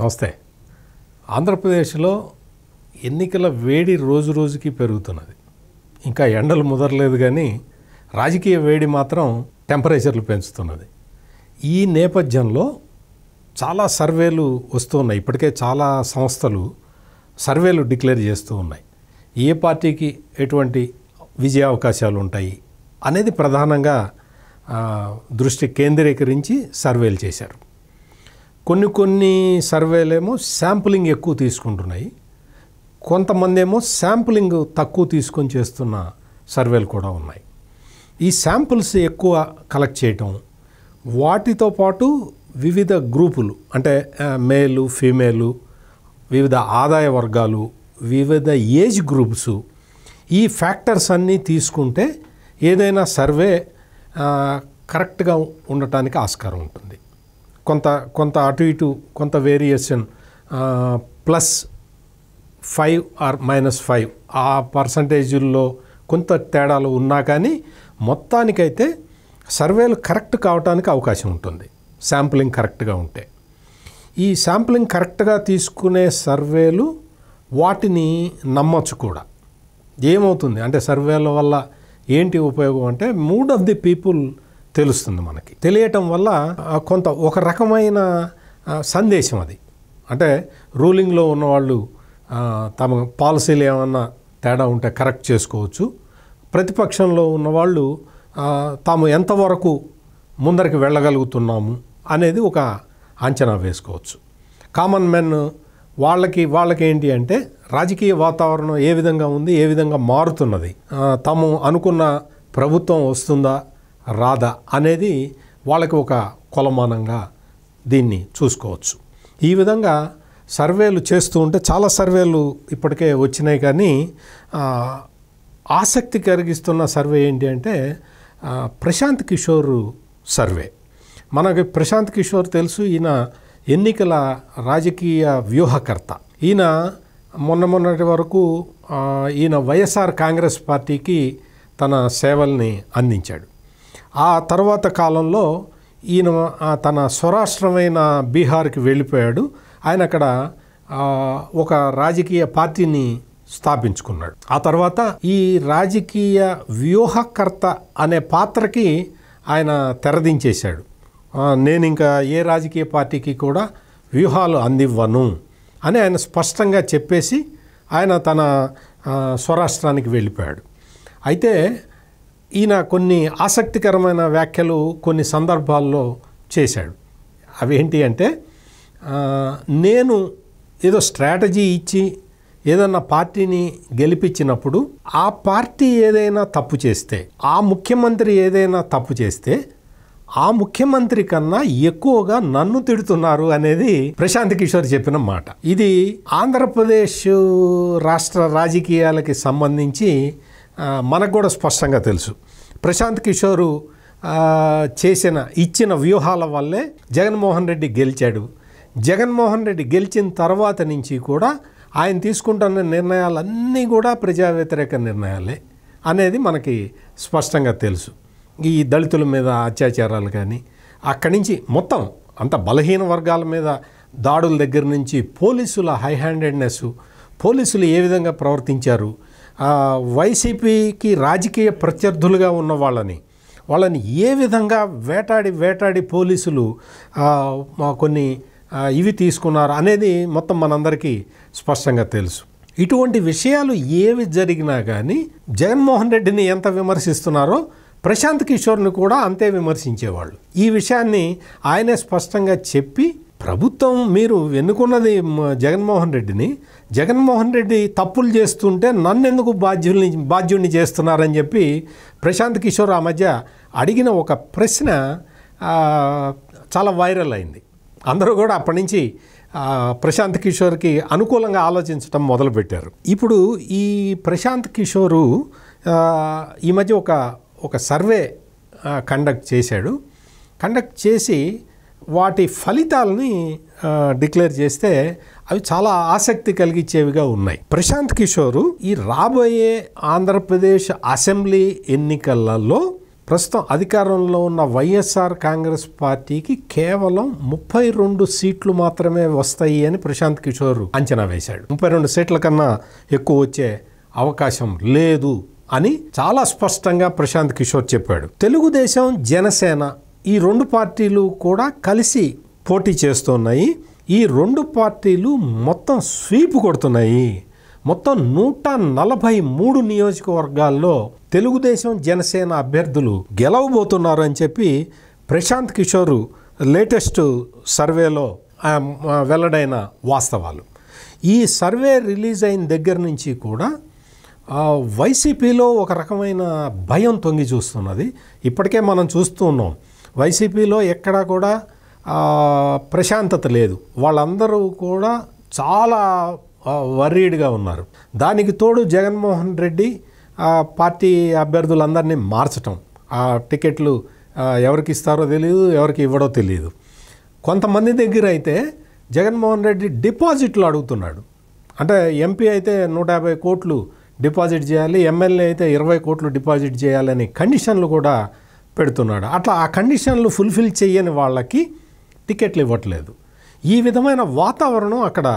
నమస్తే ఆంధ్రప్రదేశ్లో ఎన్నికల వేడి రోజు రోజుకి పెరుగుతున్నది ఇంకా ఎండలు ముదరలేదు కానీ రాజకీయ వేడి మాత్రం టెంపరేచర్లు పెంచుతున్నది ఈ నేపథ్యంలో చాలా సర్వేలు వస్తున్నాయి ఇప్పటికే చాలా సంస్థలు సర్వేలు డిక్లేర్ చేస్తూ ఉన్నాయి ఏ పార్టీకి ఎటువంటి విజయ అవకాశాలు ఉంటాయి అనేది ప్రధానంగా దృష్టి కేంద్రీకరించి సర్వేలు చేశారు కొన్ని కొన్ని సర్వేలేమో శాంపులింగ్ ఎక్కువ తీసుకుంటున్నాయి కొంతమంది ఏమో శాంపులింగ్ తక్కువ తీసుకొని చేస్తున్న సర్వేలు కూడా ఉన్నాయి ఈ శాంపుల్స్ ఎక్కువ కలెక్ట్ చేయటం వాటితో పాటు వివిధ గ్రూపులు అంటే మేలు ఫీమేలు వివిధ ఆదాయ వర్గాలు వివిధ ఏజ్ గ్రూప్స్ ఈ ఫ్యాక్టర్స్ అన్నీ తీసుకుంటే ఏదైనా సర్వే కరెక్ట్గా ఉండటానికి ఆస్కారం ఉంటుంది కొంత కొంత అటు ఇటు కొంత variation plus five or minus five ఆ పర్సంటేజీల్లో కొంత తేడాలు ఉన్నా కానీ మొత్తానికైతే సర్వేలు కరెక్ట్ కావడానికి అవకాశం ఉంటుంది శాంప్లింగ్ కరెక్ట్గా ఉంటే ఈ శాంప్లింగ్ కరెక్ట్గా తీసుకునే సర్వేలు వాటిని నమ్మొచ్చు కూడా ఏమవుతుంది అంటే సర్వేల వల్ల ఏంటి ఉపయోగం అంటే మూడ్ ఆఫ్ ది పీపుల్ తెలుస్తుంది మనకి తెలియటం వల్ల కొంత ఒక రకమైన సందేశం అది అంటే రూలింగ్లో ఉన్నవాళ్ళు తమ పాలసీలు ఏమన్నా తేడా ఉంటే కరెక్ట్ చేసుకోవచ్చు ప్రతిపక్షంలో ఉన్నవాళ్ళు తాము ఎంతవరకు ముందరికి వెళ్ళగలుగుతున్నాము అనేది ఒక అంచనా వేసుకోవచ్చు కామన్ మెన్ వాళ్ళకి వాళ్ళకి ఏంటి అంటే రాజకీయ వాతావరణం ఏ విధంగా ఉంది ఏ విధంగా మారుతున్నది తాము అనుకున్న ప్రభుత్వం వస్తుందా రాధ అనేది వాళ్ళకి ఒక కొలమానంగా దీన్ని చూసుకోవచ్చు ఈ విధంగా సర్వేలు చేస్తూ ఉంటే చాలా సర్వేలు ఇప్పటికే వచ్చినాయి కానీ ఆసక్తి కలిగిస్తున్న సర్వే ఏంటి అంటే ప్రశాంత్ కిషోర్ సర్వే మనకి ప్రశాంత్ కిషోర్ తెలుసు ఈయన ఎన్నికల రాజకీయ వ్యూహకర్త ఈయన మొన్న మొన్నటి వరకు ఈయన వైఎస్ఆర్ కాంగ్రెస్ పార్టీకి తన సేవల్ని అందించాడు ఆ తర్వాత కాలంలో ఈయన తన స్వరాష్ట్రమైన బీహార్కి వెళ్ళిపోయాడు ఆయన అక్కడ ఒక రాజకీయ పార్టీని స్థాపించుకున్నాడు ఆ తర్వాత ఈ రాజకీయ వ్యూహకర్త అనే పాత్రకి ఆయన తెరదించేశాడు నేను ఇంకా ఏ రాజకీయ పార్టీకి కూడా వ్యూహాలు అందివ్వను అని ఆయన స్పష్టంగా చెప్పేసి ఆయన తన స్వరాష్ట్రానికి వెళ్ళిపోయాడు అయితే ఈయన కొన్ని ఆసక్తికరమైన వ్యాఖ్యలు కొన్ని సందర్భాల్లో చేశాడు అవేంటి అంటే నేను ఏదో స్ట్రాటజీ ఇచ్చి ఏదన్నా పార్టీని గెలిపించినప్పుడు ఆ పార్టీ ఏదైనా తప్పు చేస్తే ఆ ముఖ్యమంత్రి ఏదైనా తప్పు చేస్తే ఆ ముఖ్యమంత్రి కన్నా ఎక్కువగా నన్ను తిడుతున్నారు అనేది ప్రశాంత్ కిషోర్ చెప్పిన మాట ఇది ఆంధ్రప్రదేశ్ రాష్ట్ర రాజకీయాలకి సంబంధించి మనకు కూడా స్పష్టంగా తెలుసు ప్రశాంత్ కిషోరు చేసిన ఇచ్చిన వ్యూహాల వల్లే జగన్మోహన్ రెడ్డి గెలిచాడు జగన్మోహన్ రెడ్డి గెలిచిన తర్వాత నుంచి కూడా ఆయన తీసుకుంటున్న నిర్ణయాలన్నీ కూడా ప్రజా వ్యతిరేక నిర్ణయాలే అనేది మనకి స్పష్టంగా తెలుసు ఈ దళితుల మీద అత్యాచారాలు కానీ అక్కడి నుంచి మొత్తం అంత బలహీన వర్గాల మీద దాడుల దగ్గర నుంచి పోలీసుల హై హ్యాండెడ్నెస్ పోలీసులు ఏ విధంగా ప్రవర్తించారు వైసీపీకి రాజకీయ ప్రత్యర్థులుగా ఉన్న వాళ్ళని వాళ్ళని ఏ విధంగా వేటాడి వేటాడి పోలీసులు కొన్ని ఇవి తీసుకున్నారు అనేది మొత్తం మనందరికీ స్పష్టంగా తెలుసు ఇటువంటి విషయాలు ఏవి జరిగినా కానీ జగన్మోహన్ రెడ్డిని ఎంత విమర్శిస్తున్నారో ప్రశాంత్ కిషోర్ని కూడా అంతే విమర్శించేవాళ్ళు ఈ విషయాన్ని ఆయనే స్పష్టంగా చెప్పి ప్రభుత్వం మీరు ఎన్నుకున్నది జగన్మోహన్ రెడ్డిని జగన్మోహన్ రెడ్డి తప్పులు చేస్తుంటే నన్నెందుకు బాధ్యుల్ని బాధ్యుడిని చేస్తున్నారని చెప్పి ప్రశాంత్ కిషోర్ ఆ మధ్య అడిగిన ఒక ప్రశ్న చాలా వైరల్ అయింది అందరూ కూడా అప్పటి నుంచి ప్రశాంత్ కిషోర్కి అనుకూలంగా ఆలోచించడం మొదలుపెట్టారు ఇప్పుడు ఈ ప్రశాంత్ కిషోరు ఈ మధ్య ఒక ఒక సర్వే కండక్ట్ చేశాడు కండక్ట్ చేసి వాటి ఫలితాలని డిక్లేర్ చేస్తే అవి చాలా ఆసక్తి కలిగించేవిగా ఉన్నాయి ప్రశాంత్ కిషోరు ఈ రాబోయే ఆంధ్రప్రదేశ్ అసెంబ్లీ ఎన్నికలలో ప్రస్తుతం అధికారంలో ఉన్న వైఎస్ఆర్ కాంగ్రెస్ పార్టీకి కేవలం ముప్పై రెండు సీట్లు మాత్రమే వస్తాయి అని ప్రశాంత్ కిషోర్ అంచనా వేశాడు ముప్పై రెండు సీట్ల కన్నా ఎక్కువ వచ్చే అవకాశం లేదు అని చాలా స్పష్టంగా ప్రశాంత్ కిషోర్ చెప్పాడు తెలుగుదేశం జనసేన ఈ రెండు పార్టీలు కూడా కలిసి పోటీ చేస్తున్నాయి ఈ రెండు పార్టీలు మొత్తం స్వీప్ కొడుతున్నాయి మొత్తం నూట నలభై మూడు నియోజకవర్గాల్లో తెలుగుదేశం జనసేన అభ్యర్థులు గెలవబోతున్నారు అని చెప్పి ప్రశాంత్ కిషోర్ లేటెస్ట్ సర్వేలో వెల్లడైన వాస్తవాలు ఈ సర్వే రిలీజ్ అయిన దగ్గర నుంచి కూడా వైసీపీలో ఒక రకమైన భయం తొంగి చూస్తున్నది ఇప్పటికే మనం చూస్తున్నాం వైసీపీలో ఎక్కడా కూడా ప్రశాంతత లేదు వాళ్ళందరూ కూడా చాలా వర్రీడ్గా ఉన్నారు దానికి తోడు జగన్మోహన్ రెడ్డి పార్టీ అభ్యర్థులందరినీ మార్చటం ఆ టికెట్లు ఎవరికి ఇస్తారో తెలియదు ఎవరికి ఇవ్వడో తెలియదు కొంతమంది దగ్గర అయితే జగన్మోహన్ రెడ్డి డిపాజిట్లు అడుగుతున్నాడు అంటే ఎంపీ అయితే నూట యాభై కోట్లు డిపాజిట్ చేయాలి ఎమ్మెల్యే అయితే ఇరవై కోట్లు డిపాజిట్ చేయాలని కండిషన్లు కూడా పెడుతున్నాడు అట్లా ఆ కండిషన్లు ఫుల్ఫిల్ చేయని వాళ్ళకి టికెట్లు ఇవ్వట్లేదు ఈ విధమైన వాతావరణం అక్కడ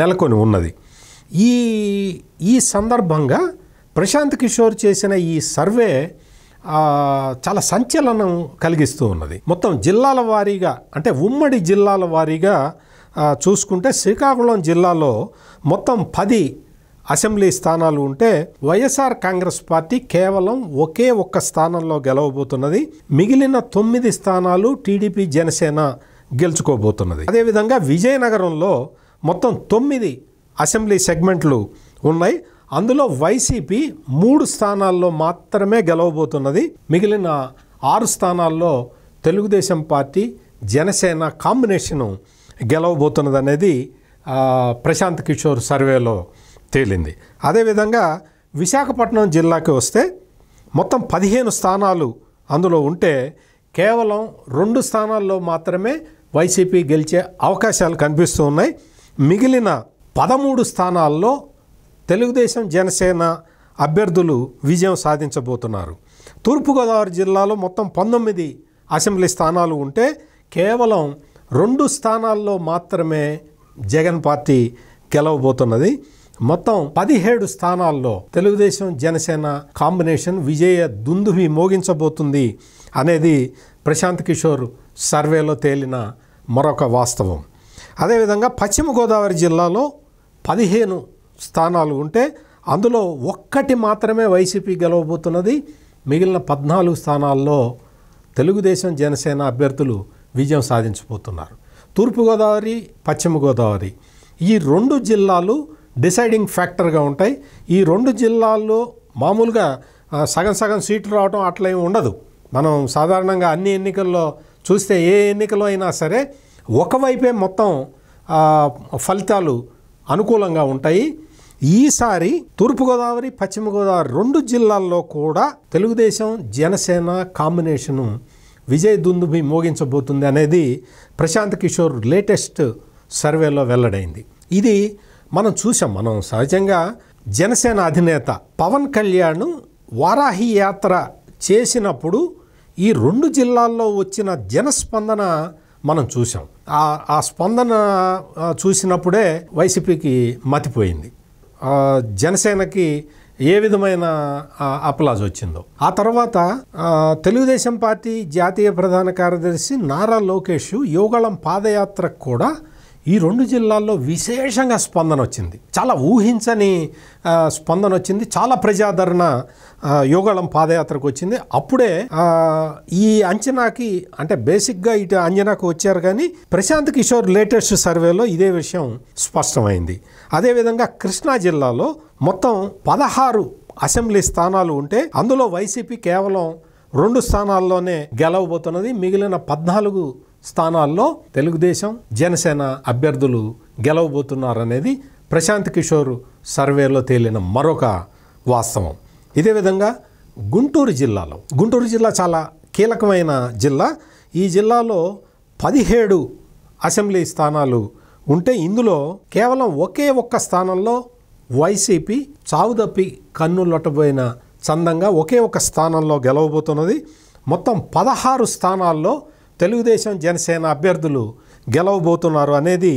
నెలకొని ఉన్నది ఈ ఈ సందర్భంగా ప్రశాంత్ కిషోర్ చేసిన ఈ సర్వే చాలా సంచలనం కలిగిస్తూ ఉన్నది మొత్తం జిల్లాల వారీగా అంటే ఉమ్మడి జిల్లాల వారీగా చూసుకుంటే శ్రీకాకుళం జిల్లాలో మొత్తం పది అసెంబ్లీ స్థానాలు ఉంటే వైఎస్ఆర్ కాంగ్రెస్ పార్టీ కేవలం ఒకే ఒక్క స్థానంలో గెలవబోతున్నది మిగిలిన తొమ్మిది స్థానాలు టీడీపీ జనసేన గెలుచుకోబోతున్నది అదేవిధంగా విజయనగరంలో మొత్తం తొమ్మిది అసెంబ్లీ సెగ్మెంట్లు ఉన్నాయి అందులో వైసీపీ మూడు స్థానాల్లో మాత్రమే గెలవబోతున్నది మిగిలిన ఆరు స్థానాల్లో తెలుగుదేశం పార్టీ జనసేన కాంబినేషను గెలవబోతున్నది అనేది ప్రశాంత్ కిషోర్ సర్వేలో తేలింది అదేవిధంగా విశాఖపట్నం జిల్లాకి వస్తే మొత్తం పదిహేను స్థానాలు అందులో ఉంటే కేవలం రెండు స్థానాల్లో మాత్రమే వైసీపీ గెలిచే అవకాశాలు కనిపిస్తూ ఉన్నాయి మిగిలిన పదమూడు స్థానాల్లో తెలుగుదేశం జనసేన అభ్యర్థులు విజయం సాధించబోతున్నారు తూర్పుగోదావరి జిల్లాలో మొత్తం పంతొమ్మిది అసెంబ్లీ స్థానాలు ఉంటే కేవలం రెండు స్థానాల్లో మాత్రమే జగన్ పార్టీ గెలవబోతున్నది మొత్తం పదిహేడు స్థానాల్లో తెలుగుదేశం జనసేన కాంబినేషన్ విజయ దుందుభి మోగించబోతుంది అనేది ప్రశాంత్ కిషోర్ సర్వేలో తేలిన మరొక వాస్తవం అదేవిధంగా పశ్చిమ గోదావరి జిల్లాలో పదిహేను స్థానాలు ఉంటే అందులో ఒక్కటి మాత్రమే వైసీపీ గెలవబోతున్నది మిగిలిన పద్నాలుగు స్థానాల్లో తెలుగుదేశం జనసేన అభ్యర్థులు విజయం సాధించబోతున్నారు తూర్పుగోదావరి పశ్చిమ గోదావరి ఈ రెండు జిల్లాలు డిసైడింగ్ ఫ్యాక్టర్గా ఉంటాయి ఈ రెండు జిల్లాల్లో మామూలుగా సగం సగం సీట్లు రావడం అట్లా ఏమి ఉండదు మనం సాధారణంగా అన్ని ఎన్నికల్లో చూస్తే ఏ ఎన్నికలో అయినా సరే ఒకవైపే మొత్తం ఫలితాలు అనుకూలంగా ఉంటాయి ఈసారి తూర్పుగోదావరి పశ్చిమ గోదావరి రెండు జిల్లాల్లో కూడా తెలుగుదేశం జనసేన కాంబినేషను విజయ దుందుభి మోగించబోతుంది అనేది ప్రశాంత్ కిషోర్ లేటెస్ట్ సర్వేలో వెల్లడైంది ఇది మనం చూసాం మనం సహజంగా జనసేన అధినేత పవన్ కళ్యాణ్ వారాహి యాత్ర చేసినప్పుడు ఈ రెండు జిల్లాల్లో వచ్చిన జనస్పందన మనం చూసాం ఆ స్పందన చూసినప్పుడే వైసీపీకి మతిపోయింది జనసేనకి ఏ విధమైన అప్లాజ్ వచ్చిందో ఆ తర్వాత తెలుగుదేశం పార్టీ జాతీయ ప్రధాన కార్యదర్శి నారా లోకేష్ యోగళం పాదయాత్రకు కూడా ఈ రెండు జిల్లాల్లో విశేషంగా స్పందన వచ్చింది చాలా ఊహించని స్పందన వచ్చింది చాలా ప్రజాదరణ యోగాళం పాదయాత్రకు వచ్చింది అప్పుడే ఈ అంచనాకి అంటే బేసిక్గా ఇటు అంచనాకు వచ్చారు కానీ ప్రశాంత్ కిషోర్ లేటెస్ట్ సర్వేలో ఇదే విషయం స్పష్టమైంది అదేవిధంగా కృష్ణా జిల్లాలో మొత్తం పదహారు అసెంబ్లీ స్థానాలు ఉంటే అందులో వైసీపీ కేవలం రెండు స్థానాల్లోనే గెలవబోతున్నది మిగిలిన పద్నాలుగు స్థానాల్లో తెలుగుదేశం జనసేన అభ్యర్థులు గెలవబోతున్నారనేది ప్రశాంత్ కిషోర్ సర్వేలో తేలిన మరొక వాస్తవం ఇదే విధంగా గుంటూరు జిల్లాలో గుంటూరు జిల్లా చాలా కీలకమైన జిల్లా ఈ జిల్లాలో పదిహేడు అసెంబ్లీ స్థానాలు ఉంటే ఇందులో కేవలం ఒకే ఒక్క స్థానంలో వైసీపీ చావుదప్పి కన్నులొట్టబోయిన చందంగా ఒకే ఒక స్థానంలో గెలవబోతున్నది మొత్తం పదహారు స్థానాల్లో తెలుగుదేశం జనసేన అభ్యర్థులు గెలవబోతున్నారు అనేది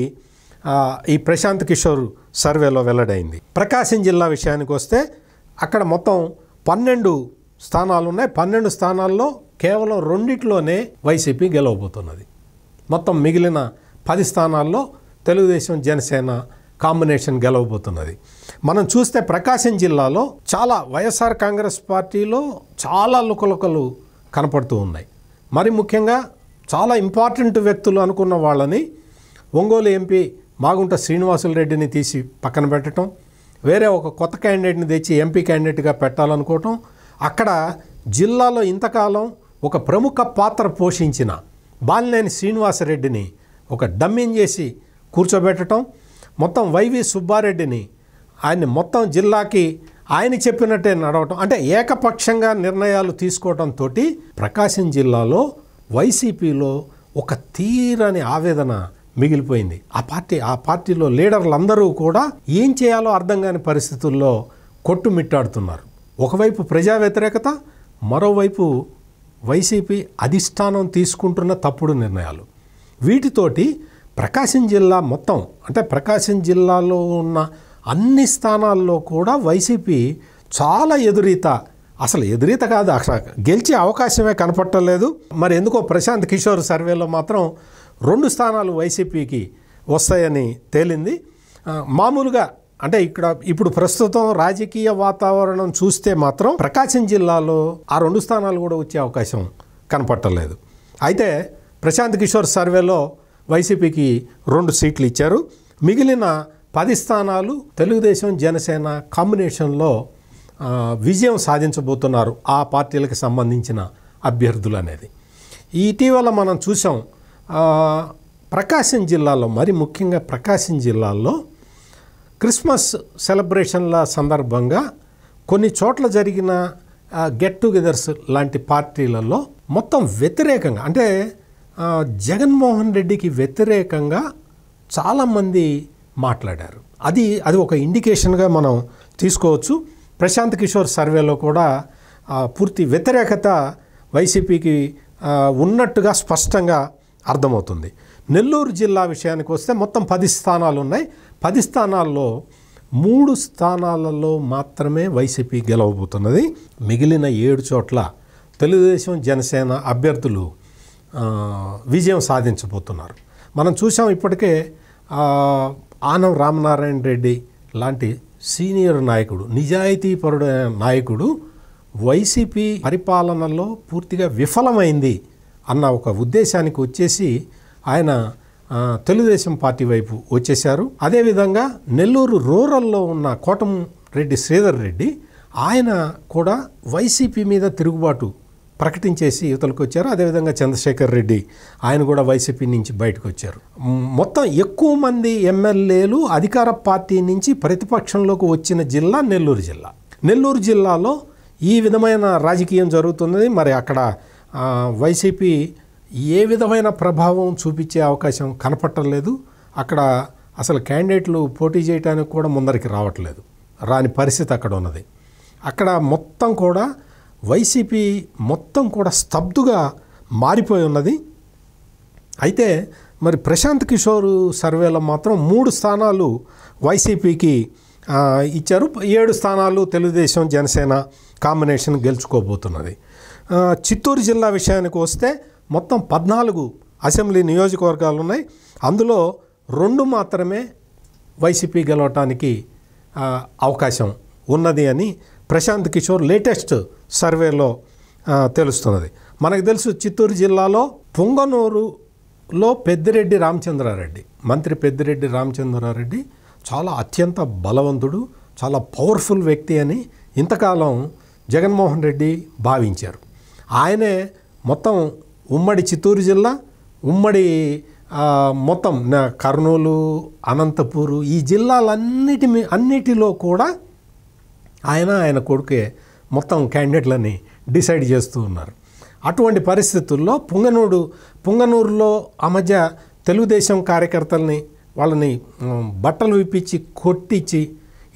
ఈ ప్రశాంత్ కిషోర్ సర్వేలో వెల్లడైంది ప్రకాశం జిల్లా విషయానికి వస్తే అక్కడ మొత్తం పన్నెండు స్థానాలు ఉన్నాయి పన్నెండు స్థానాల్లో కేవలం రెండిట్లోనే వైసీపీ గెలవబోతున్నది మొత్తం మిగిలిన పది స్థానాల్లో తెలుగుదేశం జనసేన కాంబినేషన్ గెలవబోతున్నది మనం చూస్తే ప్రకాశం జిల్లాలో చాలా వైఎస్ఆర్ కాంగ్రెస్ పార్టీలో చాలా లుకలుకలు కనపడుతూ ఉన్నాయి మరి ముఖ్యంగా చాలా ఇంపార్టెంట్ వ్యక్తులు అనుకున్న వాళ్ళని ఒంగోలు ఎంపీ మాగుంట శ్రీనివాసుల రెడ్డిని తీసి పక్కన పెట్టడం వేరే ఒక కొత్త క్యాండిడేట్ని తెచ్చి ఎంపీ క్యాండిడేట్గా పెట్టాలనుకోవటం అక్కడ జిల్లాలో ఇంతకాలం ఒక ప్రముఖ పాత్ర పోషించిన బాలినేని శ్రీనివాసరెడ్డిని ఒక డమ్మింగ్ చేసి కూర్చోబెట్టడం మొత్తం వైవి సుబ్బారెడ్డిని ఆయన్ని మొత్తం జిల్లాకి ఆయన చెప్పినట్టే నడవటం అంటే ఏకపక్షంగా నిర్ణయాలు తీసుకోవటంతో ప్రకాశం జిల్లాలో వైసీపీలో ఒక తీరని ఆవేదన మిగిలిపోయింది ఆ పార్టీ ఆ పార్టీలో లీడర్లందరూ కూడా ఏం చేయాలో అర్థం కాని పరిస్థితుల్లో కొట్టుమిట్టాడుతున్నారు ఒకవైపు ప్రజా వ్యతిరేకత మరోవైపు వైసీపీ అధిష్టానం తీసుకుంటున్న తప్పుడు నిర్ణయాలు వీటితోటి ప్రకాశం జిల్లా మొత్తం అంటే ప్రకాశం జిల్లాలో ఉన్న అన్ని స్థానాల్లో కూడా వైసీపీ చాలా ఎదురీత అసలు ఎదురీత కాదు అసలు గెలిచే అవకాశమే కనపడటం లేదు మరి ఎందుకో ప్రశాంత్ కిషోర్ సర్వేలో మాత్రం రెండు స్థానాలు వైసీపీకి వస్తాయని తేలింది మామూలుగా అంటే ఇక్కడ ఇప్పుడు ప్రస్తుతం రాజకీయ వాతావరణం చూస్తే మాత్రం ప్రకాశం జిల్లాలో ఆ రెండు స్థానాలు కూడా వచ్చే అవకాశం కనపట్టలేదు అయితే ప్రశాంత్ కిషోర్ సర్వేలో వైసీపీకి రెండు సీట్లు ఇచ్చారు మిగిలిన పది స్థానాలు తెలుగుదేశం జనసేన కాంబినేషన్లో విజయం సాధించబోతున్నారు ఆ పార్టీలకు సంబంధించిన అభ్యర్థులు అనేది ఇటీవల మనం చూసాం ప్రకాశం జిల్లాలో మరి ముఖ్యంగా ప్రకాశం జిల్లాలో క్రిస్మస్ సెలబ్రేషన్ల సందర్భంగా కొన్ని చోట్ల జరిగిన గెట్ టుగెదర్స్ లాంటి పార్టీలలో మొత్తం వ్యతిరేకంగా అంటే జగన్మోహన్ రెడ్డికి వ్యతిరేకంగా చాలామంది మాట్లాడారు అది అది ఒక ఇండికేషన్గా మనం తీసుకోవచ్చు ప్రశాంత్ కిషోర్ సర్వేలో కూడా పూర్తి వ్యతిరేకత వైసీపీకి ఉన్నట్టుగా స్పష్టంగా అర్థమవుతుంది నెల్లూరు జిల్లా విషయానికి వస్తే మొత్తం పది స్థానాలు ఉన్నాయి పది స్థానాల్లో మూడు స్థానాలలో మాత్రమే వైసీపీ గెలవబోతున్నది మిగిలిన ఏడు చోట్ల తెలుగుదేశం జనసేన అభ్యర్థులు విజయం సాధించబోతున్నారు మనం చూసాం ఇప్పటికే ఆనం రామనారాయణ రెడ్డి లాంటి సీనియర్ నాయకుడు నిజాయితీపరుడైన నాయకుడు వైసీపీ పరిపాలనలో పూర్తిగా విఫలమైంది అన్న ఒక ఉద్దేశానికి వచ్చేసి ఆయన తెలుగుదేశం పార్టీ వైపు వచ్చేశారు అదేవిధంగా నెల్లూరు రూరల్లో ఉన్న కోటం రెడ్డి శ్రీధర్ రెడ్డి ఆయన కూడా వైసీపీ మీద తిరుగుబాటు ప్రకటించేసి యువతలకు వచ్చారు అదేవిధంగా చంద్రశేఖర్ రెడ్డి ఆయన కూడా వైసీపీ నుంచి బయటకు వచ్చారు మొత్తం ఎక్కువ మంది ఎమ్మెల్యేలు అధికార పార్టీ నుంచి ప్రతిపక్షంలోకి వచ్చిన జిల్లా నెల్లూరు జిల్లా నెల్లూరు జిల్లాలో ఈ విధమైన రాజకీయం జరుగుతున్నది మరి అక్కడ వైసీపీ ఏ విధమైన ప్రభావం చూపించే అవకాశం కనపట్టలేదు అక్కడ అసలు క్యాండిడేట్లు పోటీ చేయడానికి కూడా ముందరికి రావట్లేదు రాని పరిస్థితి అక్కడ ఉన్నది అక్కడ మొత్తం కూడా వైసీపీ మొత్తం కూడా స్తబ్దుగా మారిపోయి ఉన్నది అయితే మరి ప్రశాంత్ కిషోర్ సర్వేలో మాత్రం మూడు స్థానాలు వైసీపీకి ఇచ్చారు ఏడు స్థానాలు తెలుగుదేశం జనసేన కాంబినేషన్ గెలుచుకోబోతున్నది చిత్తూరు జిల్లా విషయానికి వస్తే మొత్తం పద్నాలుగు అసెంబ్లీ నియోజకవర్గాలు ఉన్నాయి అందులో రెండు మాత్రమే వైసీపీ గెలవటానికి అవకాశం ఉన్నది అని ప్రశాంత్ కిషోర్ లేటెస్ట్ సర్వేలో తెలుస్తున్నది మనకు తెలుసు చిత్తూరు జిల్లాలో పొంగనూరులో పెద్దిరెడ్డి రామచంద్రారెడ్డి మంత్రి పెద్దిరెడ్డి రామచంద్రారెడ్డి చాలా అత్యంత బలవంతుడు చాలా పవర్ఫుల్ వ్యక్తి అని ఇంతకాలం జగన్మోహన్ రెడ్డి భావించారు ఆయనే మొత్తం ఉమ్మడి చిత్తూరు జిల్లా ఉమ్మడి మొత్తం కర్నూలు అనంతపూరు ఈ జిల్లాలన్నిటి అన్నిటిలో కూడా ఆయన ఆయన కొడుకే మొత్తం క్యాండిడేట్లని డిసైడ్ చేస్తూ ఉన్నారు అటువంటి పరిస్థితుల్లో పుంగనూడు పుంగనూరులో ఆ మధ్య తెలుగుదేశం కార్యకర్తల్ని వాళ్ళని బట్టలు విప్పించి కొట్టించి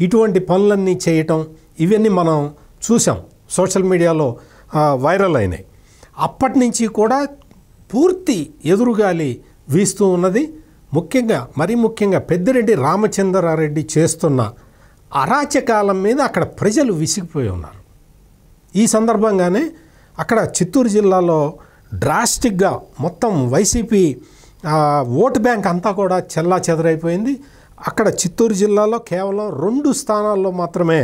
ఇటువంటి పనులన్నీ చేయటం ఇవన్నీ మనం చూసాం సోషల్ మీడియాలో వైరల్ అయినాయి అప్పటి నుంచి కూడా పూర్తి ఎదురుగాలి వీస్తూ ఉన్నది ముఖ్యంగా మరీ ముఖ్యంగా పెద్దిరెడ్డి రామచంద్రారెడ్డి చేస్తున్న అరాచకాలం మీద అక్కడ ప్రజలు విసిగిపోయి ఉన్నారు ఈ సందర్భంగానే అక్కడ చిత్తూరు జిల్లాలో డ్రాస్టిక్గా మొత్తం వైసీపీ ఓటు బ్యాంక్ అంతా కూడా చెల్లా చెదరైపోయింది అక్కడ చిత్తూరు జిల్లాలో కేవలం రెండు స్థానాల్లో మాత్రమే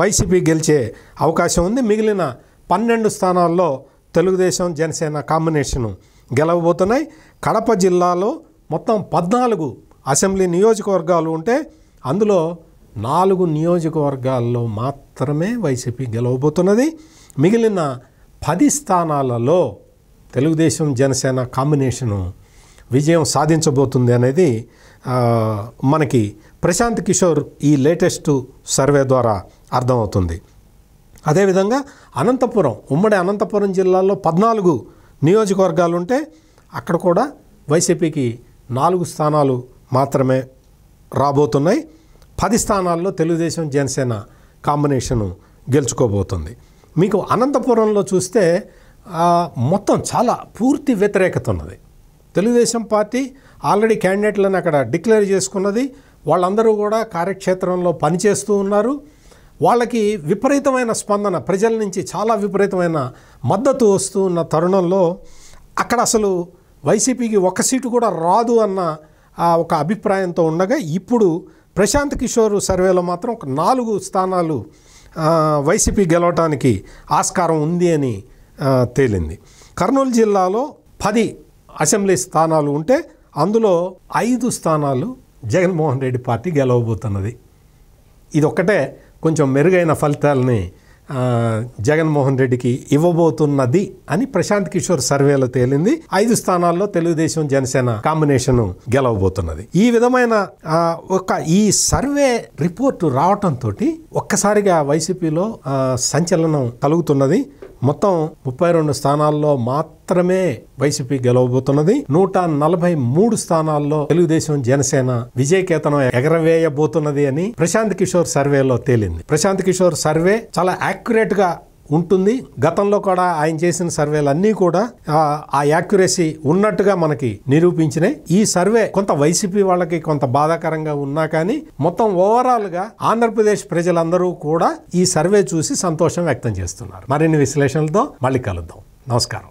వైసీపీ గెలిచే అవకాశం ఉంది మిగిలిన పన్నెండు స్థానాల్లో తెలుగుదేశం జనసేన కాంబినేషను గెలవబోతున్నాయి కడప జిల్లాలో మొత్తం పద్నాలుగు అసెంబ్లీ నియోజకవర్గాలు ఉంటే అందులో నాలుగు నియోజకవర్గాల్లో మాత్రమే వైసీపీ గెలవబోతున్నది మిగిలిన పది స్థానాలలో తెలుగుదేశం జనసేన కాంబినేషను విజయం సాధించబోతుంది అనేది మనకి ప్రశాంత్ కిషోర్ ఈ లేటెస్ట్ సర్వే ద్వారా అర్థమవుతుంది అదేవిధంగా అనంతపురం ఉమ్మడి అనంతపురం జిల్లాలో పద్నాలుగు నియోజకవర్గాలు ఉంటే అక్కడ కూడా వైసీపీకి నాలుగు స్థానాలు మాత్రమే రాబోతున్నాయి పది స్థానాల్లో తెలుగుదేశం జనసేన కాంబినేషను గెలుచుకోబోతుంది మీకు అనంతపురంలో చూస్తే మొత్తం చాలా పూర్తి వ్యతిరేకత ఉన్నది తెలుగుదేశం పార్టీ ఆల్రెడీ క్యాండిడేట్లను అక్కడ డిక్లేర్ చేసుకున్నది వాళ్ళందరూ కూడా కార్యక్షేత్రంలో పనిచేస్తూ ఉన్నారు వాళ్ళకి విపరీతమైన స్పందన ప్రజల నుంచి చాలా విపరీతమైన మద్దతు వస్తూ ఉన్న తరుణంలో అక్కడ అసలు వైసీపీకి ఒక సీటు కూడా రాదు అన్న ఒక అభిప్రాయంతో ఉండగా ఇప్పుడు ప్రశాంత్ కిషోర్ సర్వేలో మాత్రం ఒక నాలుగు స్థానాలు వైసీపీ గెలవటానికి ఆస్కారం ఉంది అని తేలింది కర్నూలు జిల్లాలో పది అసెంబ్లీ స్థానాలు ఉంటే అందులో ఐదు స్థానాలు జగన్మోహన్ రెడ్డి పార్టీ గెలవబోతున్నది ఇది ఒక్కటే కొంచెం మెరుగైన ఫలితాలని జగన్మోహన్ రెడ్డికి ఇవ్వబోతున్నది అని ప్రశాంత్ కిషోర్ సర్వేలో తేలింది ఐదు స్థానాల్లో తెలుగుదేశం జనసేన కాంబినేషన్ గెలవబోతున్నది ఈ విధమైన ఒక ఈ సర్వే రిపోర్టు రావటంతో ఒక్కసారిగా వైసీపీలో సంచలనం కలుగుతున్నది మొత్తం ముప్పై రెండు స్థానాల్లో మాత్రం మాత్రమే వైసీపీ గెలవబోతున్నది నూట నలభై మూడు స్థానాల్లో తెలుగుదేశం జనసేన విజయకేతనం ఎగరవేయబోతున్నది అని ప్రశాంత్ కిషోర్ సర్వేలో తేలింది ప్రశాంత్ కిషోర్ సర్వే చాలా యాక్యురేట్ గా ఉంటుంది గతంలో కూడా ఆయన చేసిన సర్వేలన్నీ కూడా ఆ యాక్యురసీ ఉన్నట్టుగా మనకి నిరూపించినాయి ఈ సర్వే కొంత వైసీపీ వాళ్ళకి కొంత బాధాకరంగా ఉన్నా కానీ మొత్తం ఓవరాల్గా ఆంధ్రప్రదేశ్ ప్రజలందరూ కూడా ఈ సర్వే చూసి సంతోషం వ్యక్తం చేస్తున్నారు మరిన్ని విశ్లేషణలతో మళ్ళీ కలుద్దాం నమస్కారం